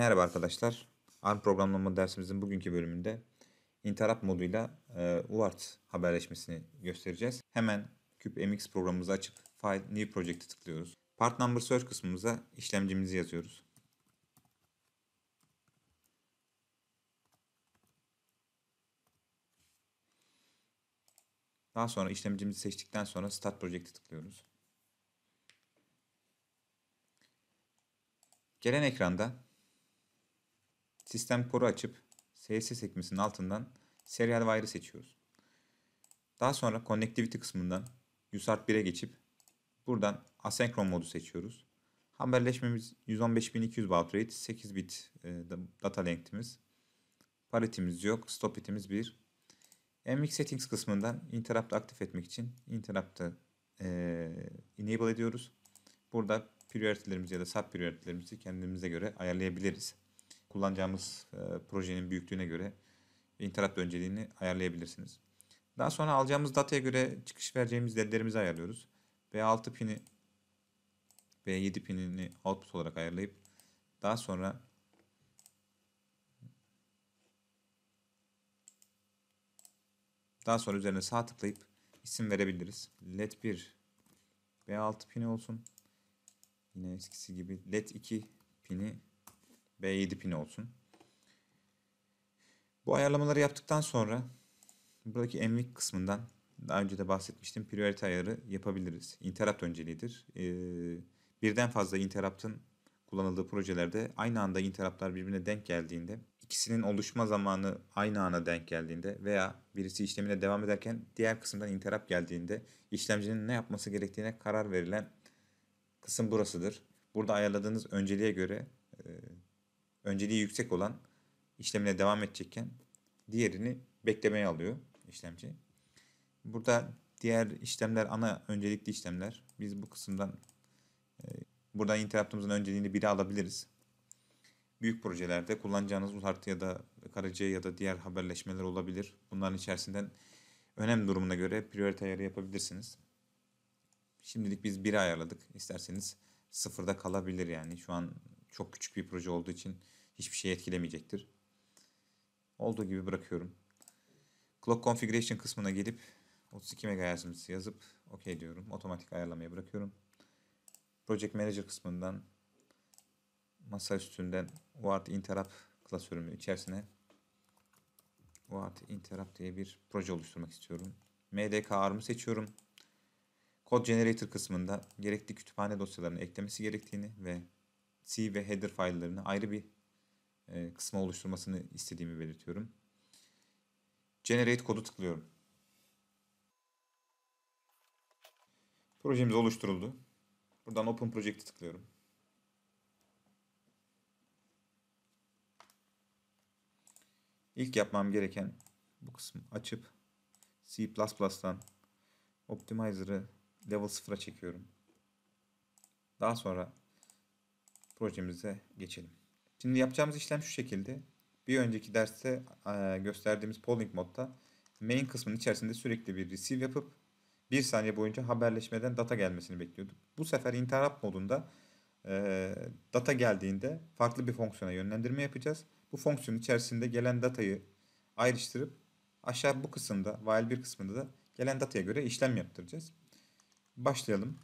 Merhaba arkadaşlar. ARM programlama dersimizin bugünkü bölümünde interrupt moduyla e, UART haberleşmesini göstereceğiz. Hemen CubeMX programımızı açıp File New Project'e tıklıyoruz. Part Number Search kısmımıza işlemcimizi yazıyoruz. Daha sonra işlemcimizi seçtikten sonra Start Project'e tıklıyoruz. Gelen ekranda Sistem koru açıp CSS sekmesinin altından Serial Wire'ı seçiyoruz. Daha sonra Connectivity kısmından USART 1'e geçip buradan Asenkron modu seçiyoruz. Haberleşmemiz 115.200 baud rate, 8 bit e, data length'imiz. Paritimiz yok, stop bitimiz 1. MX Settings kısmından Interrupt aktif etmek için Interrupt'ı e, enable ediyoruz. Burada priority'lerimizi ya da sub priority'lerimizi kendimize göre ayarlayabiliriz kullanacağımız e, projenin büyüklüğüne göre interrupt önceliğini ayarlayabilirsiniz. Daha sonra alacağımız dataya göre çıkış vereceğimiz ledlerimizi ayarlıyoruz. B6 pini B7 pinini output olarak ayarlayıp daha sonra daha sonra üzerine sağ tıklayıp isim verebiliriz. Led 1 B6 pini olsun. Yine eskisi gibi led 2 pini B7 pin olsun. Bu ayarlamaları yaptıktan sonra buradaki envik kısmından daha önce de bahsetmiştim. Priority ayarı yapabiliriz. Interrupt önceliğidir. Ee, birden fazla interrupt'ın kullanıldığı projelerde aynı anda interruptlar birbirine denk geldiğinde, ikisinin oluşma zamanı aynı ana denk geldiğinde veya birisi işlemine devam ederken diğer kısımdan interrupt geldiğinde işlemcinin ne yapması gerektiğine karar verilen kısım burasıdır. Burada ayarladığınız önceliğe göre e, önceliği yüksek olan işlemine devam edecekken diğerini beklemeye alıyor işlemci. Burada diğer işlemler ana öncelikli işlemler. Biz bu kısımdan e, buradan interrupt'ımızın önceliğini biri alabiliriz. Büyük projelerde kullanacağınız uzart ya da karaca ya da diğer haberleşmeler olabilir. Bunların içerisinden önem durumuna göre priorite ayarı yapabilirsiniz. Şimdilik biz biri ayarladık. İsterseniz sıfırda kalabilir yani. Şu an çok küçük bir proje olduğu için hiçbir şey etkilemeyecektir. Olduğu gibi bırakıyorum. Clock Configuration kısmına gelip 32 MHz yazıp OK diyorum. Otomatik ayarlamaya bırakıyorum. Project Manager kısmından masa üstünden UART Interrupt klasörümün içerisine Ward Interrupt diye bir proje oluşturmak istiyorum. MDK MDKR'ımı seçiyorum. Code Generator kısmında gerekli kütüphane dosyalarını eklemesi gerektiğini ve C ve header file'larını ayrı bir e, kısma oluşturmasını istediğimi belirtiyorum. Generate kodu tıklıyorum. Projemiz oluşturuldu. Buradan Open Project'i tıklıyorum. İlk yapmam gereken bu kısmı açıp C++'dan Optimizer'ı level 0'a çekiyorum. Daha sonra projemize geçelim. Şimdi yapacağımız işlem şu şekilde. Bir önceki derste e, gösterdiğimiz polling modda main kısmının içerisinde sürekli bir receive yapıp bir saniye boyunca haberleşmeden data gelmesini bekliyorduk. Bu sefer interrupt modunda e, data geldiğinde farklı bir fonksiyona yönlendirme yapacağız. Bu fonksiyonun içerisinde gelen datayı ayrıştırıp aşağı bu kısımda while bir kısmında da gelen dataya göre işlem yaptıracağız. Başlayalım.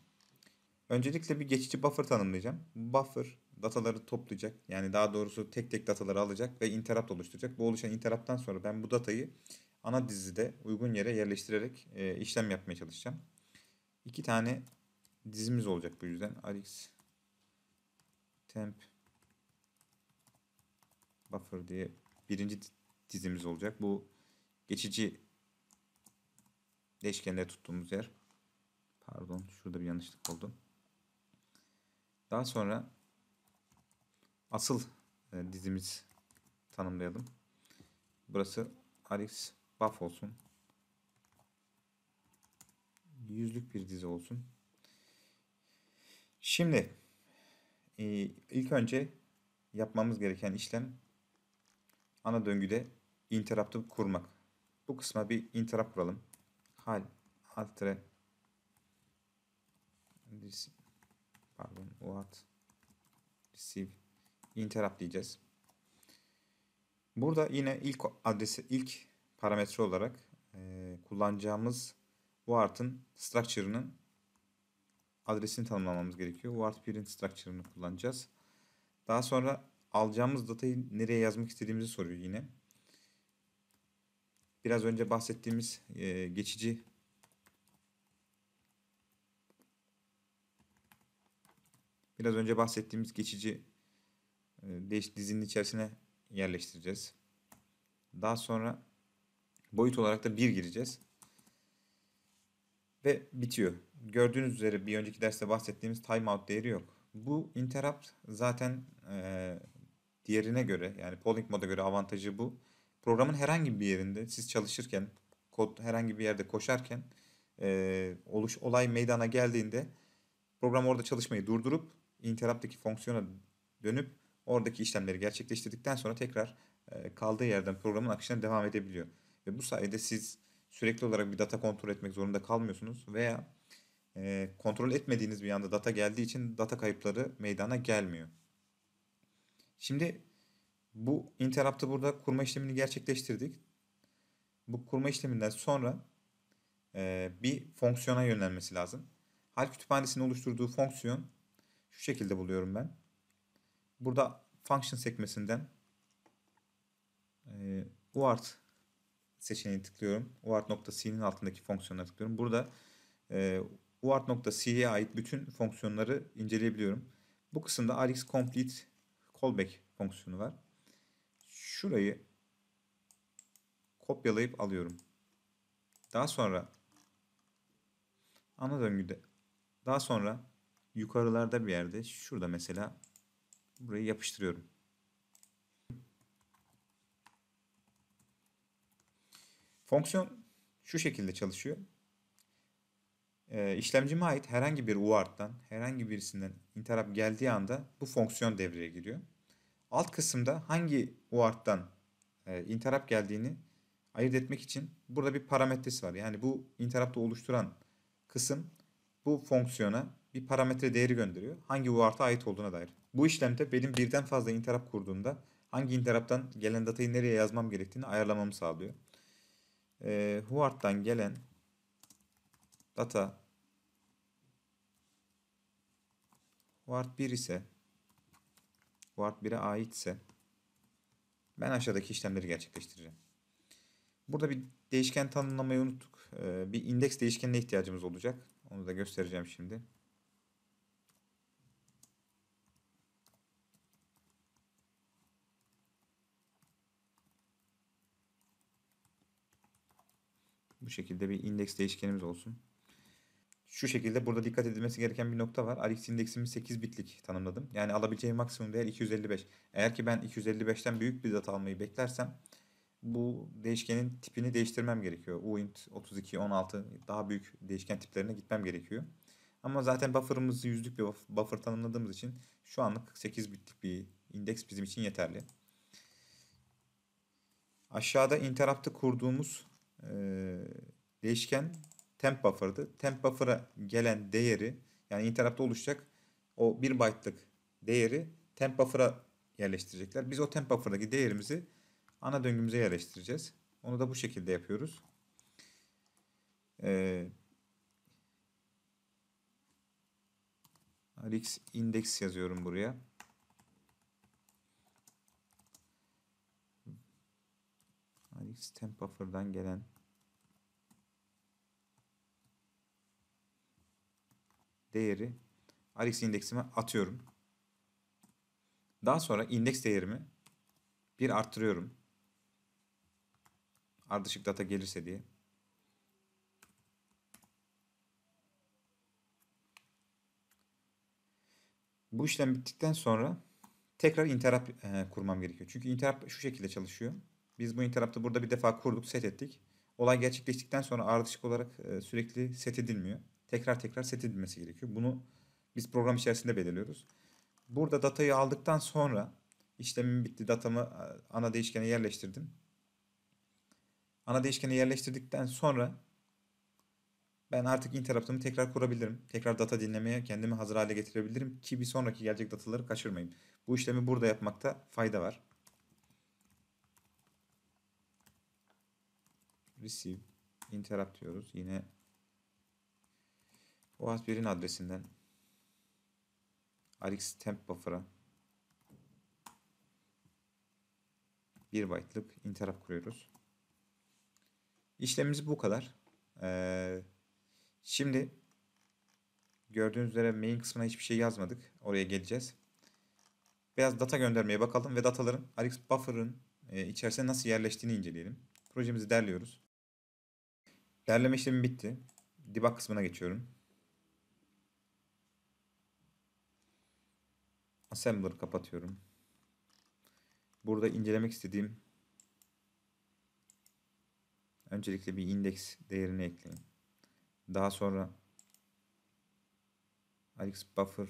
Öncelikle bir geçici buffer tanımlayacağım. Buffer dataları toplayacak. Yani daha doğrusu tek tek dataları alacak ve interrupt oluşturacak. Bu oluşan interrupt'tan sonra ben bu datayı ana dizide uygun yere yerleştirerek e, işlem yapmaya çalışacağım. İki tane dizimiz olacak bu yüzden. Rx temp buffer diye birinci dizimiz olacak. Bu geçici değişkenleri tuttuğumuz yer. Pardon şurada bir yanlışlık oldu. Daha sonra asıl e, dizimiz tanımlayalım. Burası Alex buff olsun. Yüzlük bir dizi olsun. Şimdi e, ilk önce yapmamız gereken işlem ana döngüde interrupt'ı kurmak. Bu kısma bir interrupt kuralım. Hal altre pardon what receive interrupt diyeceğiz. Burada yine ilk adresi ilk parametre olarak e, kullanacağımız WART'ın structure'ının adresini tanımlamamız gerekiyor. UART 1'in structure'ını kullanacağız. Daha sonra alacağımız datayı nereye yazmak istediğimizi soruyor yine. Biraz önce bahsettiğimiz e, geçici biraz önce bahsettiğimiz geçici ee, değiş dizinin içerisine yerleştireceğiz. Daha sonra boyut olarak da 1 gireceğiz. Ve bitiyor. Gördüğünüz üzere bir önceki derste bahsettiğimiz timeout değeri yok. Bu interrupt zaten e, diğerine göre yani polling moda göre avantajı bu. Programın herhangi bir yerinde siz çalışırken kod herhangi bir yerde koşarken e, oluş olay meydana geldiğinde program orada çalışmayı durdurup interrupt'taki fonksiyona dönüp Oradaki işlemleri gerçekleştirdikten sonra tekrar e, kaldığı yerden programın akışına devam edebiliyor. Ve bu sayede siz sürekli olarak bir data kontrol etmek zorunda kalmıyorsunuz veya e, kontrol etmediğiniz bir anda data geldiği için data kayıpları meydana gelmiyor. Şimdi bu interrupt'ı burada kurma işlemini gerçekleştirdik. Bu kurma işleminden sonra e, bir fonksiyona yönlenmesi lazım. Hal kütüphanesinin oluşturduğu fonksiyon şu şekilde buluyorum ben. Burada function sekmesinden uart seçeneğini tıklıyorum. uart.c'nin altındaki fonksiyona tıklıyorum. Burada e, uart.c'ye ait bütün fonksiyonları inceleyebiliyorum. Bu kısımda rx complete callback fonksiyonu var. Şurayı kopyalayıp alıyorum. Daha sonra ana döngüde daha sonra yukarılarda bir yerde şurada mesela Burayı yapıştırıyorum. Fonksiyon şu şekilde çalışıyor. Ee, işlemcime ait herhangi bir UART'tan, herhangi birisinden interrupt geldiği anda bu fonksiyon devreye giriyor. Alt kısımda hangi UART'tan e, interrupt geldiğini ayırt etmek için burada bir parametresi var. Yani bu interrupt'ı oluşturan kısım bu fonksiyona bir parametre değeri gönderiyor. Hangi UART'a ait olduğuna dair. Bu işlemde benim birden fazla interap kurduğumda hangi interap'tan gelen datayı nereye yazmam gerektiğini ayarlamamı sağlıyor. E, ee, UART'tan gelen data UART 1 ise UART 1'e aitse ben aşağıdaki işlemleri gerçekleştireceğim. Burada bir değişken tanımlamayı unuttuk. Ee, bir indeks değişkenine ihtiyacımız olacak. Onu da göstereceğim şimdi. Bu şekilde bir indeks değişkenimiz olsun. Şu şekilde burada dikkat edilmesi gereken bir nokta var. Rx indeksimi 8 bitlik tanımladım. Yani alabileceğim maksimum değer 255. Eğer ki ben 255'ten büyük bir data almayı beklersem bu değişkenin tipini değiştirmem gerekiyor. uint 32, 16 daha büyük değişken tiplerine gitmem gerekiyor. Ama zaten buffer'ımızı yüzlük bir buffer tanımladığımız için şu anlık 8 bitlik bir indeks bizim için yeterli. Aşağıda interrupt'ı kurduğumuz ee, değişken temp buffer'dı. Temp buffer'a gelen değeri yani interrupt'ta oluşacak o 1 byte'lık değeri temp buffer'a yerleştirecekler. Biz o temp buffer'daki değerimizi ana döngümüze yerleştireceğiz. Onu da bu şekilde yapıyoruz. Ee, Rx index yazıyorum buraya. Alex hani buffer'dan gelen değeri Alex indeksime atıyorum. Daha sonra indeks değerimi bir arttırıyorum. Ardışık data gelirse diye. Bu işlem bittikten sonra tekrar interrupt e, kurmam gerekiyor. Çünkü interrupt şu şekilde çalışıyor. Biz bu interrupt'ı burada bir defa kurduk, set ettik. Olay gerçekleştikten sonra ardışık olarak e, sürekli set edilmiyor. Tekrar tekrar set edilmesi gerekiyor. Bunu biz program içerisinde belirliyoruz. Burada datayı aldıktan sonra işlemim bitti. Datamı e, ana değişkene yerleştirdim. Ana değişkene yerleştirdikten sonra ben artık interrupt'ımı tekrar kurabilirim. Tekrar data dinlemeye kendimi hazır hale getirebilirim ki bir sonraki gelecek dataları kaçırmayayım. Bu işlemi burada yapmakta fayda var. receive interrupt diyoruz. Yine OAuth1'in adresinden rx temp buffer'a 1 byte'lık interrupt kuruyoruz. İşlemimiz bu kadar. Ee, şimdi gördüğünüz üzere main kısmına hiçbir şey yazmadık. Oraya geleceğiz. Biraz data göndermeye bakalım ve dataların rx buffer'ın e, içerisine nasıl yerleştiğini inceleyelim. Projemizi derliyoruz. Derleme işlemi bitti. Debug kısmına geçiyorum. Assembler'ı kapatıyorum. Burada incelemek istediğim öncelikle bir indeks değerini ekleyeyim. Daha sonra Alex Buffer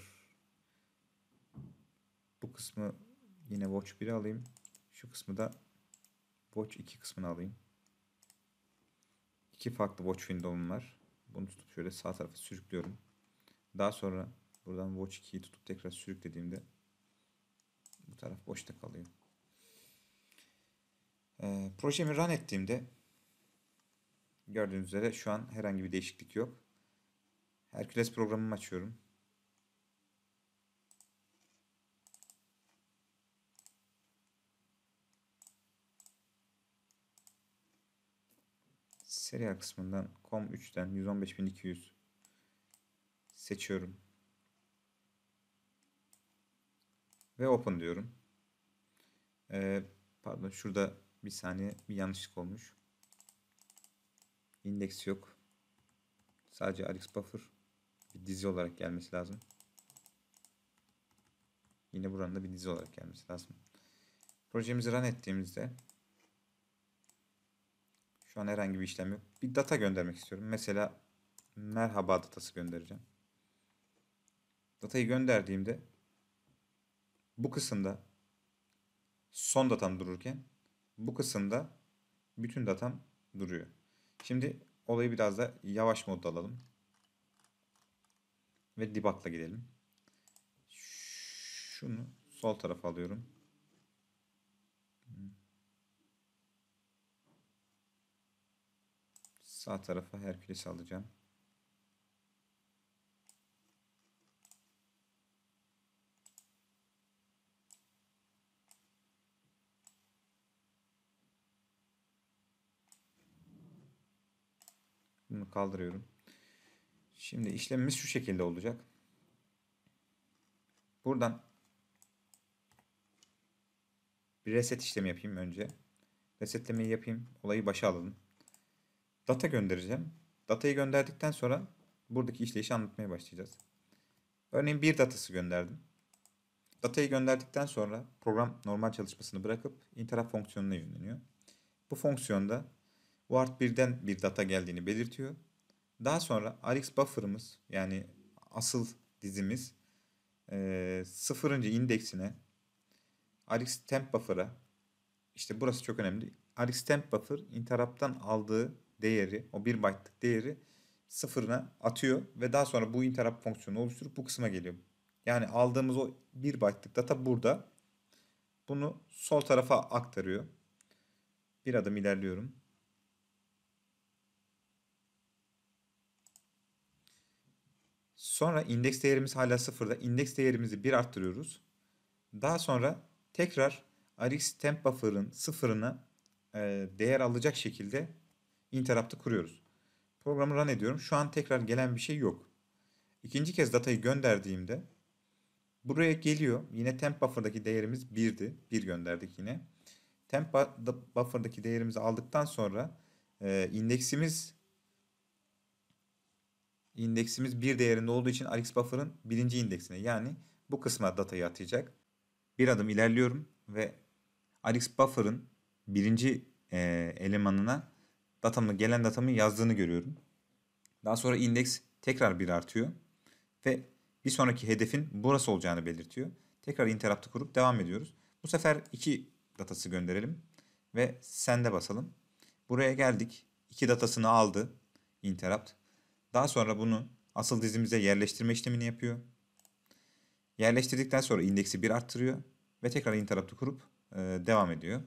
bu kısmı yine Watch 1'e alayım. Şu kısmı da Watch 2 kısmını alayım iki farklı watch window'um var. Bunu tutup şöyle sağ tarafa sürüklüyorum. Daha sonra buradan watch 2'yi tutup tekrar sürüklediğimde bu taraf boşta kalıyor. Ee, projemi run ettiğimde gördüğünüz üzere şu an herhangi bir değişiklik yok. Herkules programımı açıyorum. Serial kısmından com3'ten 115200 seçiyorum. Ve open diyorum. Ee, pardon şurada bir saniye bir yanlışlık olmuş. Indeks yok. Sadece Alex Buffer bir dizi olarak gelmesi lazım. Yine buranın da bir dizi olarak gelmesi lazım. Projemizi run ettiğimizde şu an herhangi bir işlem yok. Bir data göndermek istiyorum. Mesela merhaba datası göndereceğim. Datayı gönderdiğimde bu kısımda son datam dururken bu kısımda bütün datam duruyor. Şimdi olayı biraz da yavaş modda alalım. Ve debug'la gidelim. Şunu sol tarafa alıyorum. Sağ tarafa Herküles'i alacağım. Bunu kaldırıyorum. Şimdi işlemimiz şu şekilde olacak. Buradan bir reset işlemi yapayım önce. Resetlemeyi yapayım. Olayı başa alalım data göndereceğim. Datayı gönderdikten sonra buradaki işleyişi anlatmaya başlayacağız. Örneğin bir datası gönderdim. Datayı gönderdikten sonra program normal çalışmasını bırakıp interrupt fonksiyonuna yönleniyor. Bu fonksiyonda ward 1'den bir data geldiğini belirtiyor. Daha sonra Rx buffer'ımız yani asıl dizimiz e, sıfırıncı indeksine Rx temp buffer'a işte burası çok önemli. Rx temp buffer interrupt'tan aldığı değeri, o 1 byte'lık değeri sıfırına atıyor ve daha sonra bu interrupt fonksiyonu oluşturup bu kısma geliyor. Yani aldığımız o 1 byte'lık data burada. Bunu sol tarafa aktarıyor. Bir adım ilerliyorum. Sonra indeks değerimiz hala sıfırda. İndeks değerimizi bir arttırıyoruz. Daha sonra tekrar Arix temp buffer'ın sıfırına değer alacak şekilde interrupt'ı kuruyoruz. Programı run ediyorum. Şu an tekrar gelen bir şey yok. İkinci kez datayı gönderdiğimde buraya geliyor. Yine temp buffer'daki değerimiz 1'di. 1 gönderdik yine. Temp buffer'daki değerimizi aldıktan sonra e, indeksimiz indeksimiz 1 değerinde olduğu için Alex Buffer'ın birinci indeksine yani bu kısma datayı atayacak. Bir adım ilerliyorum ve Alex Buffer'ın birinci e, elemanına datamda gelen datamın yazdığını görüyorum. Daha sonra indeks tekrar bir artıyor ve bir sonraki hedefin burası olacağını belirtiyor. Tekrar interrupt'ı kurup devam ediyoruz. Bu sefer 2 datası gönderelim ve sende basalım. Buraya geldik. 2 datasını aldı interrupt. Daha sonra bunu asıl dizimize yerleştirme işlemini yapıyor. Yerleştirdikten sonra indeksi 1 arttırıyor ve tekrar interrupt'ı kurup e, devam ediyor.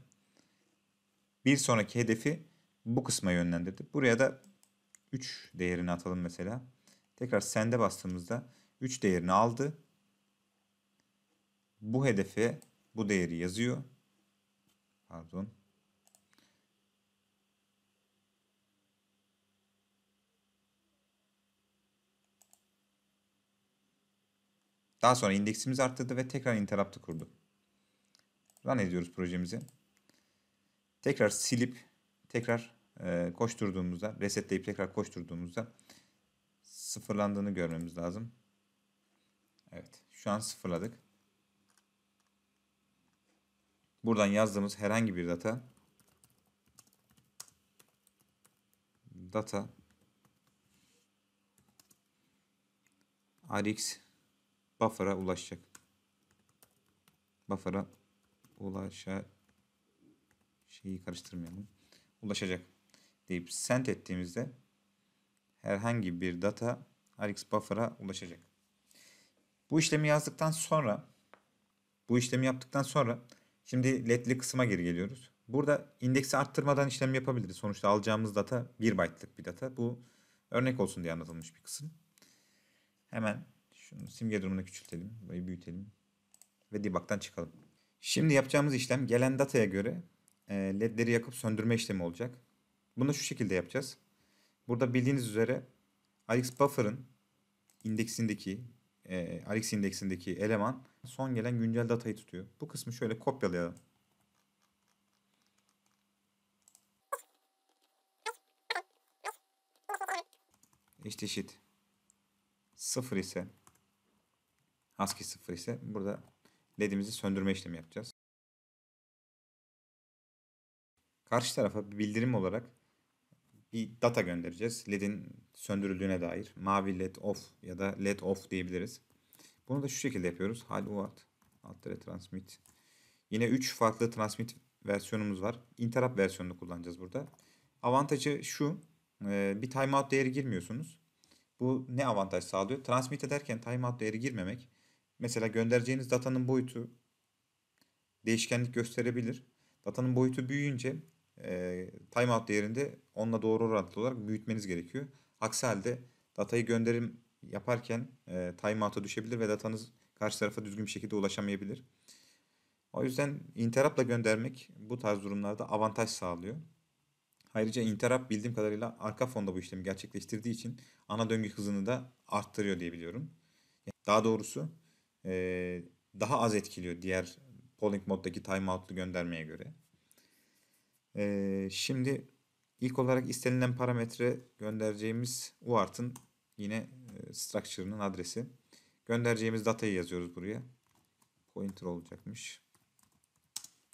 Bir sonraki hedefi bu kısma yönlendirdi. Buraya da 3 değerini atalım mesela. Tekrar sende bastığımızda 3 değerini aldı. Bu hedefe bu değeri yazıyor. Pardon. Daha sonra indeksimiz arttırdı ve tekrar interrupt'ı kurdu. Run ediyoruz projemizi. Tekrar silip tekrar e, koşturduğumuzda, resetleyip tekrar koşturduğumuzda sıfırlandığını görmemiz lazım. Evet, şu an sıfırladık. Buradan yazdığımız herhangi bir data data rx buffer'a ulaşacak. Buffer'a ulaşa şeyi karıştırmayalım. Ulaşacak deyip send ettiğimizde herhangi bir data Rx buffer'a ulaşacak. Bu işlemi yazdıktan sonra bu işlemi yaptıktan sonra şimdi ledli kısma geri geliyoruz. Burada indeksi arttırmadan işlem yapabiliriz. Sonuçta alacağımız data 1 byte'lık bir data. Bu örnek olsun diye anlatılmış bir kısım. Hemen şunu simge durumuna küçültelim. Burayı büyütelim. Ve debug'dan çıkalım. Şimdi yapacağımız işlem gelen dataya göre ledleri yakıp söndürme işlemi olacak. Bunu şu şekilde yapacağız. Burada bildiğiniz üzere Alex Buffer'ın indeksindeki e, Alex indeksindeki eleman son gelen güncel datayı tutuyor. Bu kısmı şöyle kopyalayalım. Eşit eşit. sıfır ise ASCII sıfır ise burada ledimizi söndürme işlemi yapacağız. Karşı tarafa bir bildirim olarak bir data göndereceğiz. LED'in söndürüldüğüne dair. Mavi LED off ya da LED off diyebiliriz. Bunu da şu şekilde yapıyoruz. Hal UART. Alt transmit. Yine 3 farklı transmit versiyonumuz var. Interrupt versiyonunu kullanacağız burada. Avantajı şu. E, bir timeout değeri girmiyorsunuz. Bu ne avantaj sağlıyor? Transmit ederken timeout değeri girmemek. Mesela göndereceğiniz datanın boyutu değişkenlik gösterebilir. Datanın boyutu büyüyünce e, timeout değerinde onunla doğru orantılı olarak büyütmeniz gerekiyor. Aksi halde datayı gönderim yaparken e, timeout'a düşebilir ve datanız karşı tarafa düzgün bir şekilde ulaşamayabilir. O yüzden interrupt'la göndermek bu tarz durumlarda avantaj sağlıyor. Ayrıca interrupt bildiğim kadarıyla arka fonda bu işlemi gerçekleştirdiği için ana döngü hızını da arttırıyor diyebiliyorum. Daha doğrusu e, daha az etkiliyor diğer polling moddaki timeout'lu göndermeye göre. Ee, şimdi ilk olarak istenilen parametre göndereceğimiz UART'ın yine structure'ının adresi. Göndereceğimiz datayı yazıyoruz buraya. Pointer olacakmış.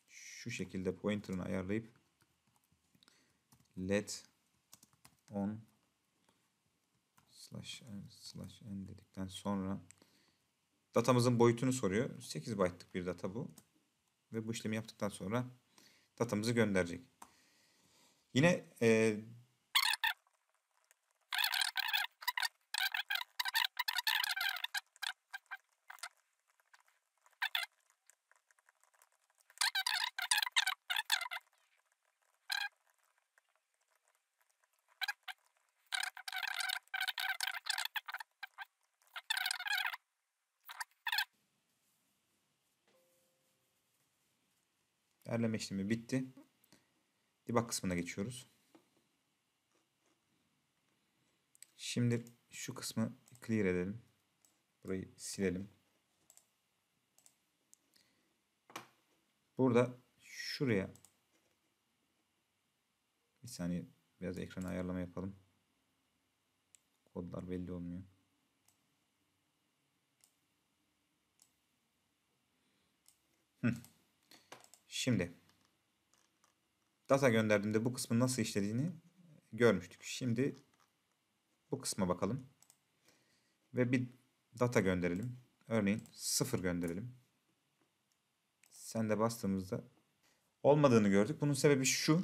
Şu şekilde pointer'ını ayarlayıp let on slash n slash n dedikten sonra datamızın boyutunu soruyor. 8 byte'lık bir data bu. Ve bu işlemi yaptıktan sonra datamızı gönderecek. Yine e, Derleme işlemi bitti irtibak kısmına geçiyoruz. Şimdi şu kısmı clear edelim. Burayı silelim. Burada şuraya bir saniye biraz ekranı ayarlama yapalım. Kodlar belli olmuyor. Şimdi data gönderdiğimde bu kısmın nasıl işlediğini görmüştük. Şimdi bu kısma bakalım. Ve bir data gönderelim. Örneğin 0 gönderelim. Sen de bastığımızda olmadığını gördük. Bunun sebebi şu.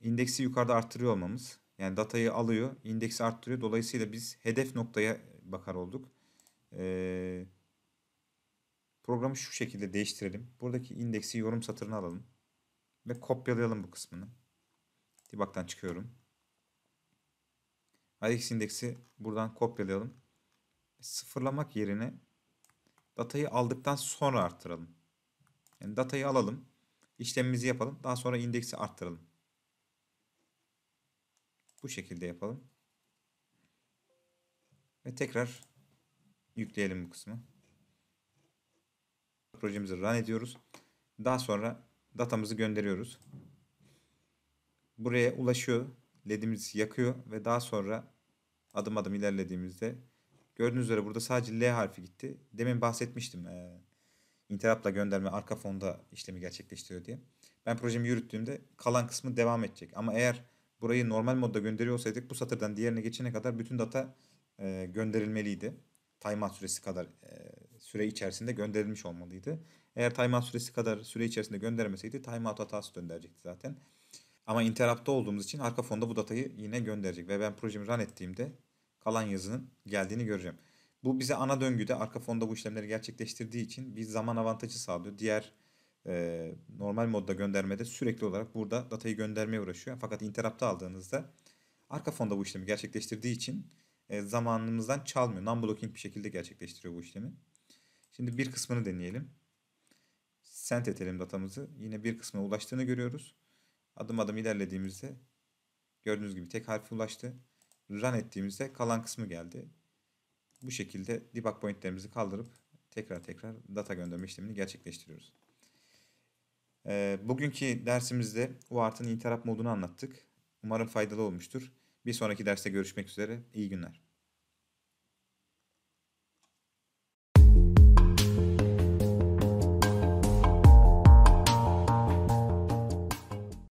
İndeksi yukarıda arttırıyor olmamız. Yani datayı alıyor, indeksi arttırıyor. Dolayısıyla biz hedef noktaya bakar olduk. Ee, programı şu şekilde değiştirelim. Buradaki indeksi yorum satırına alalım. Ve kopyalayalım bu kısmını. Debug'dan çıkıyorum. IX indeksi buradan kopyalayalım. Sıfırlamak yerine datayı aldıktan sonra arttıralım. Yani datayı alalım. işlemimizi yapalım. Daha sonra indeksi arttıralım. Bu şekilde yapalım. Ve tekrar yükleyelim bu kısmı. Projemizi run ediyoruz. Daha sonra datamızı gönderiyoruz. Buraya ulaşıyor. LED'imiz yakıyor ve daha sonra adım adım ilerlediğimizde gördüğünüz üzere burada sadece L harfi gitti. Demin bahsetmiştim. E, interrupt'la gönderme arka fonda işlemi gerçekleştiriyor diye. Ben projemi yürüttüğümde kalan kısmı devam edecek. Ama eğer burayı normal modda gönderiyorsaydık bu satırdan diğerine geçene kadar bütün data e, gönderilmeliydi. Timeout süresi kadar e, süre içerisinde gönderilmiş olmalıydı. Eğer timeout süresi kadar süre içerisinde göndermeseydi timeout hatası gönderecekti zaten. Ama interrupt'ta olduğumuz için arka fonda bu datayı yine gönderecek ve ben projemi run ettiğimde kalan yazının geldiğini göreceğim. Bu bize ana döngüde arka fonda bu işlemleri gerçekleştirdiği için bir zaman avantajı sağlıyor. Diğer e, normal modda göndermede sürekli olarak burada datayı göndermeye uğraşıyor. Fakat interrupt'ta aldığınızda arka fonda bu işlemi gerçekleştirdiği için e, zamanımızdan çalmıyor. Non-blocking bir şekilde gerçekleştiriyor bu işlemi. Şimdi bir kısmını deneyelim. Sent etelim datamızı. Yine bir kısmına ulaştığını görüyoruz. Adım adım ilerlediğimizde gördüğünüz gibi tek harfi ulaştı. Run ettiğimizde kalan kısmı geldi. Bu şekilde debug pointlerimizi kaldırıp tekrar tekrar data gönderme işlemini gerçekleştiriyoruz. Ee, bugünkü dersimizde UART'ın interrupt modunu anlattık. Umarım faydalı olmuştur. Bir sonraki derste görüşmek üzere. İyi günler.